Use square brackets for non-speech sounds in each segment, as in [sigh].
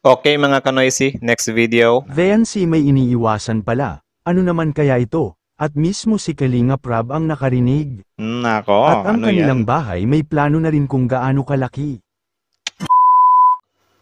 Okay mga kanoisy, next video. si may iniiwasan pala. Ano naman kaya ito? At mismo si Kalinga Prab ang nakarinig. Hmm, nako, ano At ang ano kanilang yan? bahay may plano na rin kung gaano kalaki.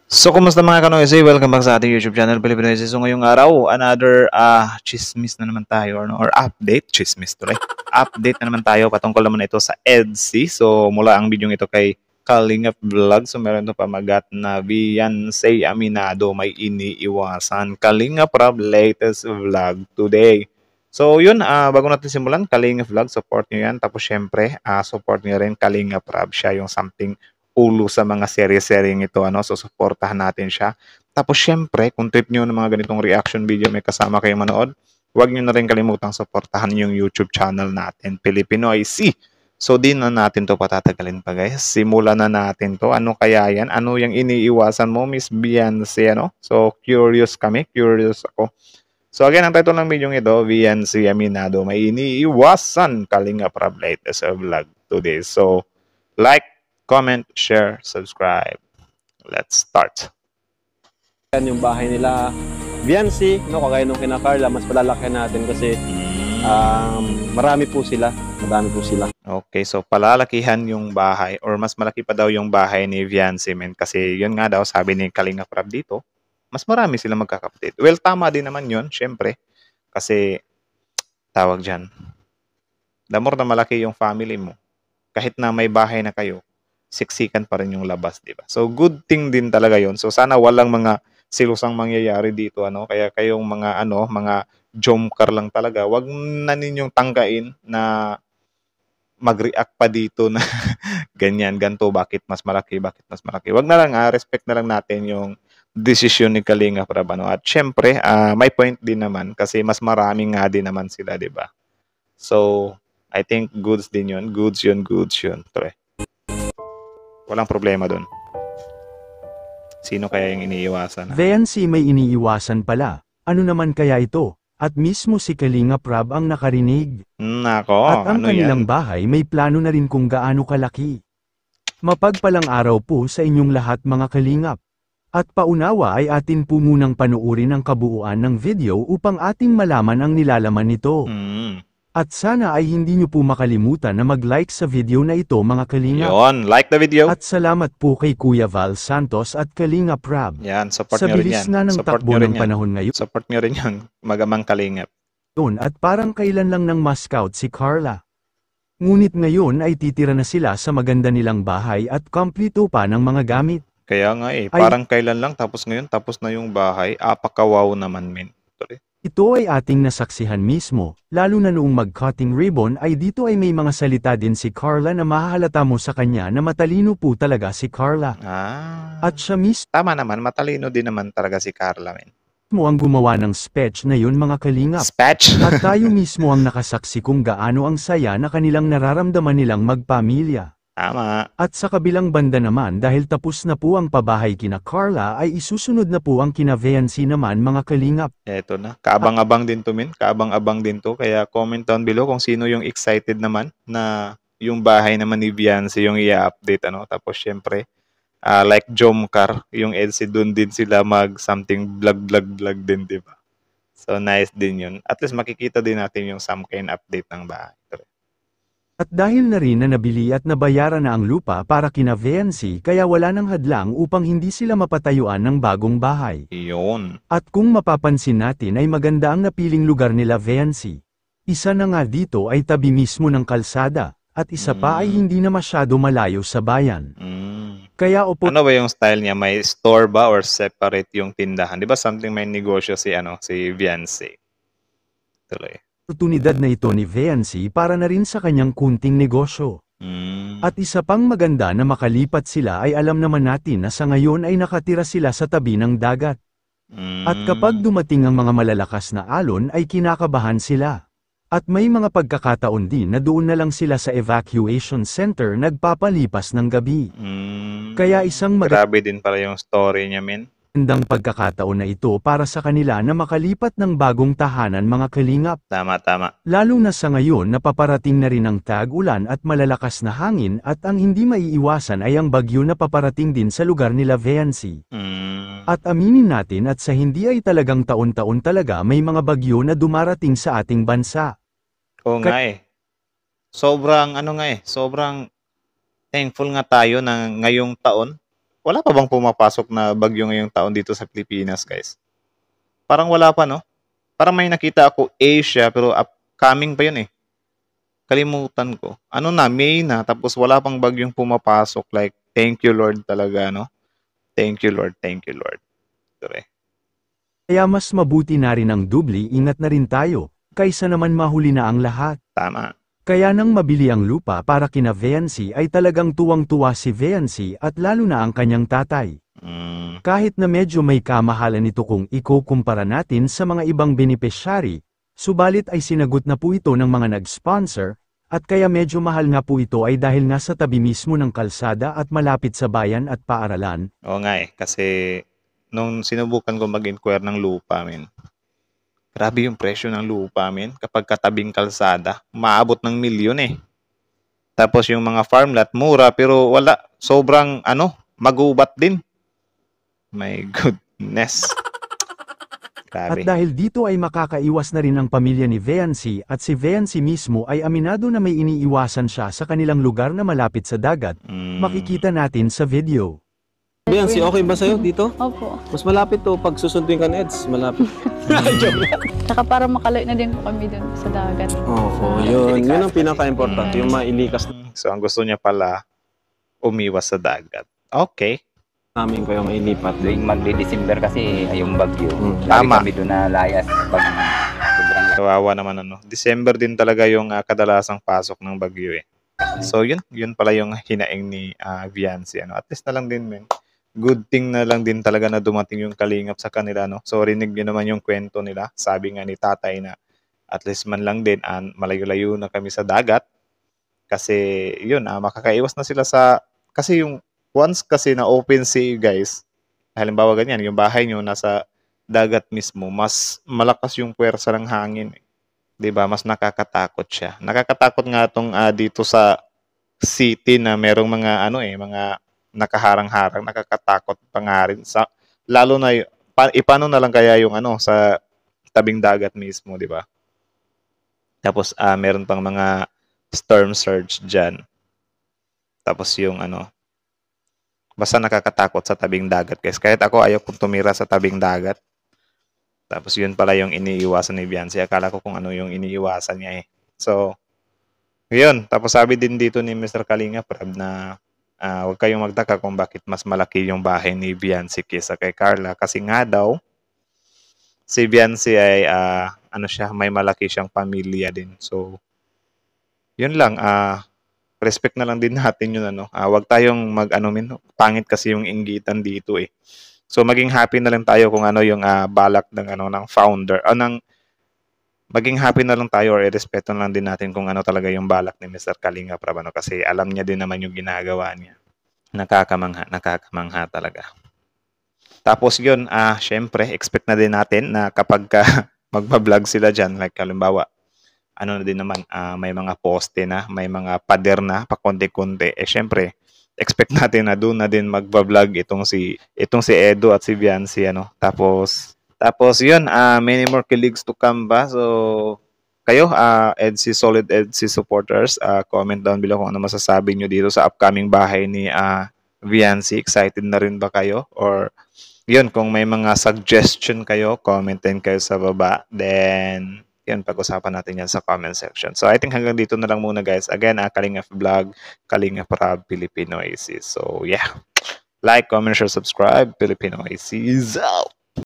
So kumusta mga kanoisy? Welcome back sa ating YouTube channel, Pilipinoisy. So ngayong araw, another uh, chismis na naman tayo, or, no? or update, chismis tuloy. [laughs] update na naman tayo patungkol naman ito sa EDSI. So mula ang video ito kay Kalingap Vlog. So meron ito pamagat na Beyonce Aminado may iniiwasan. Kalingap Rob latest vlog today. So yun, uh, bago natin simulan, Kalingap Vlog, support nyo yan. Tapos syempre, uh, support nyo rin Kalingap Rob. Siya yung something ulo sa mga serye-seryeng ito. Ano? So supportahan natin siya. Tapos syempre, kung trip nyo ng mga ganitong reaction video, may kasama kayo manood, huwag nyo na rin kalimutang supportahan yung YouTube channel natin, Pilipinoy C. So, di na natin to patatagalin pa guys. Simulan na natin to. Ano kaya yan? Ano yung iniiwasan mo, Miss Beyonce, ano? So, curious kami. Curious ako. So, again, ang title ng video ito, Beyonce Aminado, may iniiwasan kalinga problem sa vlog today. So, like, comment, share, subscribe. Let's start. Yan yung bahay nila, Beyonce, no, kagaya nung kina Carla, mas palalaki natin kasi hmm. um, marami po sila. Madami po sila. Okay, so palalakihan yung bahay or mas malaki pa daw yung bahay ni Vian Cement kasi yun nga daw sabi ni Kalinga Prab dito, mas marami sila magkakapatid. Well, tama din naman yun, syempre. Kasi, tawag dyan, the more na malaki yung family mo, kahit na may bahay na kayo, siksikan pa rin yung labas, di ba? So, good thing din talaga yon So, sana walang mga silusang mangyayari dito, ano? Kaya kayong mga, ano, mga jomcar lang talaga, Huwag na ninyong tanggain na mag-react pa dito na [laughs] ganyan, ganto, bakit mas malaki, bakit mas malaki. Wag na lang, ah, respect na lang natin yung decision ni Kalinga Prabano. At syempre, ah, may point din naman kasi mas marami nga din naman sila, di ba? So, I think goods din yun. Goods yun, goods yun. Tre. Walang problema doon. Sino kaya yung iniiwasan? si may iniiwasan pala. Ano naman kaya ito? At mismo si Kalinga Prab ang nakarinig. Nako, At ang ano kanilang yan? bahay may plano na rin kung gaano kalaki. Mapagpalang araw po sa inyong lahat mga Kalingap. At paunawa ay atin po munang panuurin ang kabuuan ng video upang ating malaman ang nilalaman nito. Mm. At sana ay hindi nyo po makalimutan na mag-like sa video na ito mga Kalinga. Yon, like the video. At salamat po kay Kuya Val Santos at Kalinga Prab. Yan, support sa nyo rin yan. Sa bilis na ng support takbo ng panahon ngayon. Support nyo rin yan, magamang Kalinga. Yun at parang kailan lang nang mascout si Carla. Ngunit ngayon ay titira na sila sa maganda nilang bahay at kompleto pa ng mga gamit. Kaya nga eh, parang ay, kailan lang tapos ngayon tapos na yung bahay, apakawaw naman men. Sorry. Ito ay ating nasaksihan mismo, lalo na noong mag-cutting ribbon ay dito ay may mga salita din si Carla na mahahalata mo sa kanya na matalino po talaga si Carla. Ah. At siya mismo. Tama naman, matalino din naman talaga si Carla. Men mo ang gumawa ng speech na yun mga kalingap. Speech? [laughs] At tayo mismo ang nakasaksi kung gaano ang saya na kanilang nararamdaman nilang magpamilya. Tama. At sa kabilang banda naman dahil tapos na po ang pabahay kina Carla ay isusunod na po ang kina Veancy naman mga kalingap. Eto na. Kaabang-abang din to min. Kaabang-abang din to. Kaya comment down below kung sino yung excited naman na yung bahay naman ni Viancy yung i-update ano tapos syempre uh, like Jomcar yung LC doon din sila mag something vlog vlog vlog din di ba so nice din yun at least makikita din natin yung some kind update ng bahay at dahil na rin na nabili at nabayaran na ang lupa para kina VNC kaya wala ng hadlang upang hindi sila mapatayuan ng bagong bahay. Iyon. At kung mapapansin natin ay maganda ang napiling lugar nila VNC. Isa na nga dito ay tabi mismo ng kalsada, at isa mm. pa ay hmm. hindi na masyado malayo sa bayan. Mm. Kaya opo... Ano ba yung style niya? May store ba or separate yung tindahan? Di ba something may negosyo si ano si Viancy? Tuloy oportunidad na ito ni Veancy para na rin sa kanyang kunting negosyo. Hmm. At isa pang maganda na makalipat sila ay alam naman natin na sa ngayon ay nakatira sila sa tabi ng dagat. At hmm. kapag dumating ang mga malalakas na alon ay kinakabahan sila. At may mga pagkakataon din na doon na lang sila sa evacuation center nagpapalipas ng gabi. Hmm. Kaya isang mag- Grabe din para yung story niya, men magandang pagkakataon na ito para sa kanila na makalipat ng bagong tahanan mga kalingap. Tama, tama. Lalo na sa ngayon na paparating na rin ang tag-ulan at malalakas na hangin at ang hindi maiiwasan ay ang bagyo na paparating din sa lugar nila Vancy. Mm. At aminin natin at sa hindi ay talagang taon-taon talaga may mga bagyo na dumarating sa ating bansa. Oo Ka- nga eh. Sobrang ano nga eh, sobrang thankful nga tayo na ngayong taon wala pa bang pumapasok na bagyo ngayong taon dito sa Pilipinas, guys? Parang wala pa, no? Parang may nakita ako Asia, pero upcoming pa yun eh. Kalimutan ko. Ano na, May na, tapos wala pang bagyong pumapasok. Like, thank you Lord talaga, no? Thank you Lord, thank you Lord. Dure. Kaya mas mabuti na rin ang dubli, ingat na rin tayo, kaysa naman mahuli na ang lahat. Tama. Kaya nang mabili ang lupa para kina Veancy ay talagang tuwang-tuwa si Veancy at lalo na ang kanyang tatay. Hmm. Kahit na medyo may kamahalan ito kung ikukumpara natin sa mga ibang beneficiary, subalit ay sinagot na po ito ng mga nag-sponsor, at kaya medyo mahal nga po ito ay dahil nasa tabi mismo ng kalsada at malapit sa bayan at paaralan. Oo nga eh, kasi nung sinubukan ko mag-inquire ng lupa, min, Grabe yung presyo ng lupa, men. Kapag katabing kalsada, maabot ng milyon eh. Tapos yung mga farm lot, mura, pero wala. Sobrang, ano, magubat din. My goodness. [laughs] Grabe. At dahil dito ay makakaiwas na rin ang pamilya ni Veancy at si Veancy mismo ay aminado na may iniiwasan siya sa kanilang lugar na malapit sa dagat. Mm. Makikita natin sa video. Beyonce, okay ba sa'yo dito? Opo. Mas malapit to pag susunduin ka ni Eds. Malapit. [laughs] Joke Saka para makalayo na din po kami dun sa dagat. Opo, ah, yun. Yun ang pinaka-important. Yung mm. mailikas So, ang gusto niya pala, umiwas sa dagat. Okay. namin kayo mailipat. Tuwing magde-December kasi ay yung bagyo. Mm. tama. kami doon na layas pag sobrang lakas. Kawawa naman ano. December din talaga yung ah, kadalasang pasok ng bagyo eh. So yun, yun pala yung hinaing ni ah, Vianci. Ano. At least na lang din men good thing na lang din talaga na dumating yung kalingap sa kanila. No? So rinig niyo naman yung kwento nila. Sabi nga ni tatay na at least man lang din an malayo-layo na kami sa dagat. Kasi yun, ah, makakaiwas na sila sa... Kasi yung once kasi na open sea guys, halimbawa ganyan, yung bahay niyo nasa dagat mismo, mas malakas yung puwersa ng hangin. Eh. 'di ba? Mas nakakatakot siya. Nakakatakot nga tong uh, dito sa city na merong mga ano eh, mga nakaharang-harang, nakakatakot pa nga rin. Sa, lalo na, pa, e, na lang kaya yung ano, sa tabing dagat mismo, di ba? Tapos, uh, meron pang mga storm surge diyan. Tapos yung ano, basta nakakatakot sa tabing dagat, guys. Kahit ako, ayaw kong tumira sa tabing dagat. Tapos yun pala yung iniiwasan ni Beyonce. Akala ko kung ano yung iniiwasan niya eh. So, yun. Tapos sabi din dito ni Mr. Kalinga, Prab, na Uh, huwag kayong magtaka kung bakit mas malaki yung bahay ni Biancy kesa kay Carla. Kasi nga daw, si Biancy ay uh, ano siya, may malaki siyang pamilya din. So, yun lang. Uh, respect na lang din [laughs] natin yun. Ano. Uh, huwag tayong mag, ano, min, pangit kasi yung ingitan dito eh. So, maging happy na lang tayo kung ano yung uh, balak ng, ano, ng founder, o uh, ng maging happy na lang tayo or irespeto na lang din natin kung ano talaga yung balak ni Mr. Kalinga Prabano kasi alam niya din naman yung ginagawa niya. Nakakamangha, nakakamangha talaga. Tapos yun, ah, syempre, expect na din natin na kapag ka [laughs] magbablog sila dyan, like halimbawa, ano na din naman, uh, may mga poste na, may mga pader na, pakonti-konti, eh syempre, expect natin na doon na din magbablog itong si itong si Edo at si Vianci ano. Tapos tapos yun, uh, many more colleagues to come ba? So, kayo, uh, ah, EDC, solid EDC supporters, uh, comment down below kung ano masasabi nyo dito sa upcoming bahay ni uh, Viancy. Excited na rin ba kayo? Or, yun, kung may mga suggestion kayo, comment din kayo sa baba. Then, yun, pag-usapan natin yan sa comment section. So, I think hanggang dito na lang muna, guys. Again, uh, Kalinga Vlog, Kalinga Prab, Filipino AC. So, yeah. Like, comment, share, subscribe. Filipino Aces out!